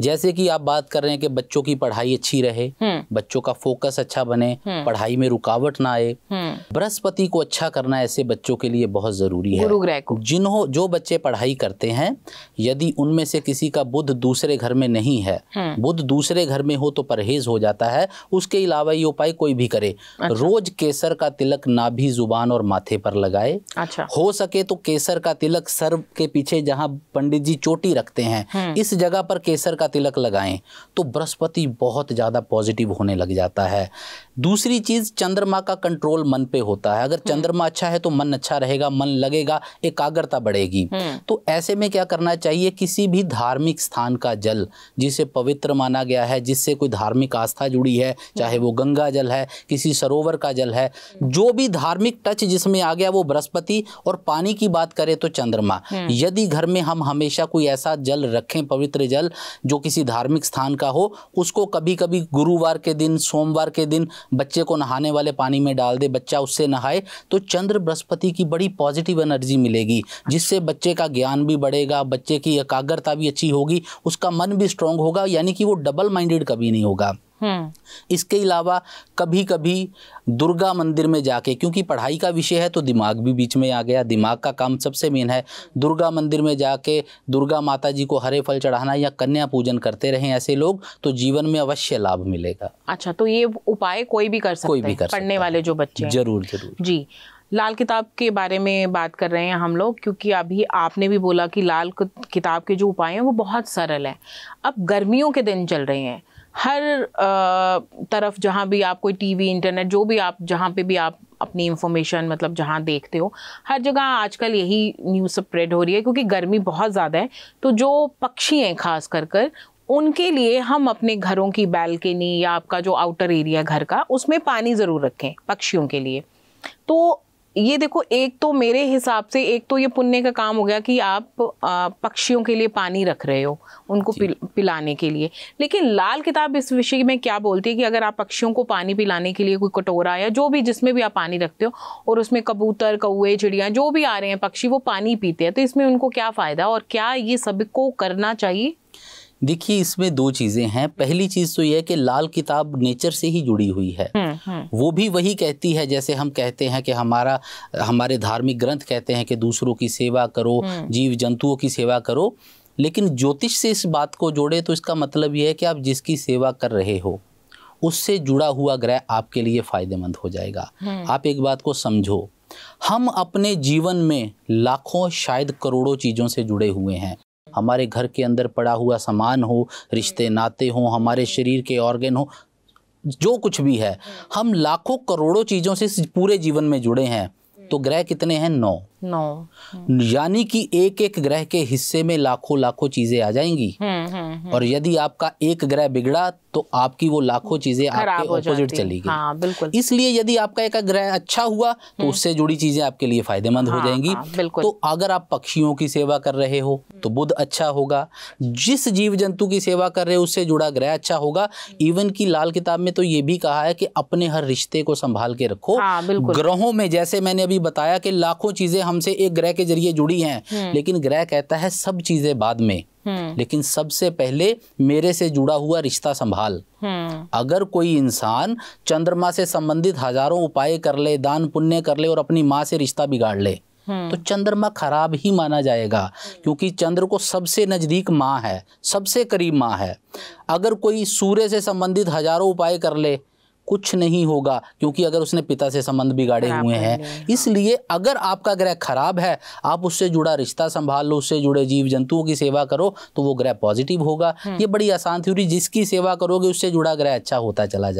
जैसे कि आप बात कर रहे हैं कि बच्चों की पढ़ाई अच्छी रहे हम्म। बच्चों का फोकस अच्छा बने हम्म। पढ़ाई में रुकावट ना आए हम्म। बृहस्पति को अच्छा करना ऐसे बच्चों के लिए बहुत ज़रूरी है जिन्हों जो बच्चे पढ़ाई करते हैं यदि उनमें से किसी का बुद्ध दूसरे घर में नहीं है बुद्ध दूसरे घर में हो तो परहेज हो जाता है उसके अलावा ये उपाय कोई भी करे अच्छा। रोज केसर का तिलक नाभि जुबान और माथे पर लगाए अच्छा। हो सके तो केसर का तिलक सर के पीछे जहाँ पंडित जी चोटी रखते हैं इस जगह पर केसर का तिलक लगाएं तो बृहस्पति बहुत ज़्यादा पॉजिटिव अजीब होने लग जाता है दूसरी चीज़ चंद्रमा का कंट्रोल मन पे होता है अगर चंद्रमा अच्छा है तो मन अच्छा रहेगा मन लगेगा एकाग्रता बढ़ेगी हम्म। तो ऐसे में क्या करना चाहिए किसी भी धार्मिक स्थान का जल जिसे पवित्र माना गया है जिससे कोई धार्मिक आस्था जुड़ी है चाहे वो गंगा जल है किसी सरोवर का जल है जो भी धार्मिक टच जिसमें आ गया वो बृहस्पति और पानी की बात करें तो चंद्रमा हम्म। यदि घर में हम हमेशा कोई ऐसा जल रखें पवित्र जल जो किसी धार्मिक स्थान का हो उसको कभी कभी गुरुवार के दिन सोमवार के दिन बच्चे को नहाने वाले पानी में डाल दे बच्चा उससे नहाए तो चंद्र बृहस्पति की बड़ी पॉजिटिव एनर्जी मिलेगी जिससे बच्चे का ज्ञान भी बढ़ेगा बच्चे की एकाग्रता भी अच्छी होगी उसका मन भी स्ट्रांग होगा यानी कि वो डबल माइंडेड कभी नहीं होगा हम्म। इसके अलावा कभी कभी दुर्गा मंदिर में जाके क्योंकि पढ़ाई का विषय है तो दिमाग भी बीच में आ गया दिमाग का काम सबसे मेन है दुर्गा मंदिर में जाके दुर्गा माता जी को हरे फल चढ़ाना या कन्या पूजन करते रहें ऐसे लोग तो जीवन में अवश्य लाभ मिलेगा अच्छा तो ये उपाय कोई भी कर सकते कोई भी कर पढ़ने वाले जो बच्चे जरूर जरूर जी लाल किताब के बारे में बात कर रहे हैं हम लोग क्योंकि अभी आपने भी बोला कि लाल किताब के जो उपाय हैं वो बहुत सरल हैं अब गर्मियों के दिन चल रहे हैं हर तरफ जहाँ भी आप कोई टीवी इंटरनेट जो भी आप जहाँ पे भी आप अपनी इन्फॉर्मेशन मतलब जहाँ देखते हो हर जगह आजकल यही न्यूज़ स्प्रेड हो रही है क्योंकि गर्मी बहुत ज़्यादा है तो जो पक्षी हैं खास कर कर उनके लिए हम अपने घरों की बैल्कनी या आपका जो आउटर एरिया घर का उसमें पानी ज़रूर रखें पक्षियों के लिए तो ये देखो एक तो मेरे हिसाब से एक तो ये पुण्य का काम हो गया कि आप पक्षियों के लिए पानी रख रहे हो उनको पिल, पिलाने के लिए लेकिन लाल किताब इस विषय में क्या बोलती है कि अगर आप पक्षियों को पानी पिलाने के लिए कोई कटोरा या जो भी जिसमें भी आप पानी रखते हो और उसमें कबूतर कौए चिड़िया जो भी आ रहे हैं पक्षी वो पानी पीते हैं तो इसमें उनको क्या फ़ायदा और क्या ये सबको करना चाहिए देखिए इसमें दो चीज़ें हैं पहली चीज़ तो यह है कि लाल किताब नेचर से ही जुड़ी हुई है हम्म, हम्म। वो भी वही कहती है जैसे हम कहते हैं कि हमारा हमारे धार्मिक ग्रंथ कहते हैं कि दूसरों की सेवा करो हम्म। जीव जंतुओं की सेवा करो लेकिन ज्योतिष से इस बात को जोड़े तो इसका मतलब यह है कि आप जिसकी सेवा कर रहे हो उससे जुड़ा हुआ ग्रह आपके लिए फ़ायदेमंद हो जाएगा आप एक बात को समझो हम अपने जीवन में लाखों शायद करोड़ों चीज़ों से जुड़े हुए हैं हमारे घर के अंदर पड़ा हुआ सामान हो रिश्ते नाते हों हमारे शरीर के ऑर्गेन हो जो कुछ भी है हम लाखों करोड़ों चीज़ों से पूरे जीवन में जुड़े हैं तो ग्रह कितने हैं नौ नौ यानी कि एक एक ग्रह के हिस्से में लाखों लाखों चीजें आ जाएंगी हम्म, हम्म, हम्म। और यदि आपका एक ग्रह बिगड़ा तो आपकी वो लाखों चीजें आपके ऑपोजिट चली गई हाँ, बिल्कुल इसलिए यदि आपका एक ग्रह अच्छा हुआ तो उससे जुड़ी चीजें आपके लिए फायदेमंद हो हाँ, जाएंगी हाँ, तो अगर आप पक्षियों की सेवा कर रहे हो तो बुध अच्छा होगा जिस जीव जंतु की सेवा कर रहे हो उससे जुड़ा ग्रह अच्छा होगा इवन की लाल किताब में तो ये भी कहा है कि अपने हर रिश्ते को संभाल के रखो ग्रहों में जैसे मैंने अभी ही बताया कि लाखों चीज़ें हमसे एक ग्रह के जरिए जुड़ी हैं हम्म। लेकिन ग्रह कहता है सब चीज़ें बाद में हम्म। लेकिन सबसे पहले मेरे से जुड़ा हुआ रिश्ता संभाल हम्म। अगर कोई इंसान चंद्रमा से संबंधित हजारों उपाय कर ले दान पुण्य कर ले और अपनी माँ से रिश्ता बिगाड़ ले तो चंद्रमा खराब ही माना जाएगा क्योंकि चंद्र को सबसे नज़दीक माँ है सबसे करीब माँ है अगर कोई सूर्य से संबंधित हजारों उपाय कर ले कुछ नहीं होगा क्योंकि अगर उसने पिता से संबंध बिगाड़े हुए हैं हाँ। इसलिए अगर आपका ग्रह खराब है आप उससे जुड़ा रिश्ता संभाल लो उससे जुड़े जीव जंतुओं की सेवा करो तो वो ग्रह पॉजिटिव होगा हम्म। ये बड़ी आसान थ्योरी जिसकी सेवा करोगे उससे जुड़ा ग्रह अच्छा होता चला जाए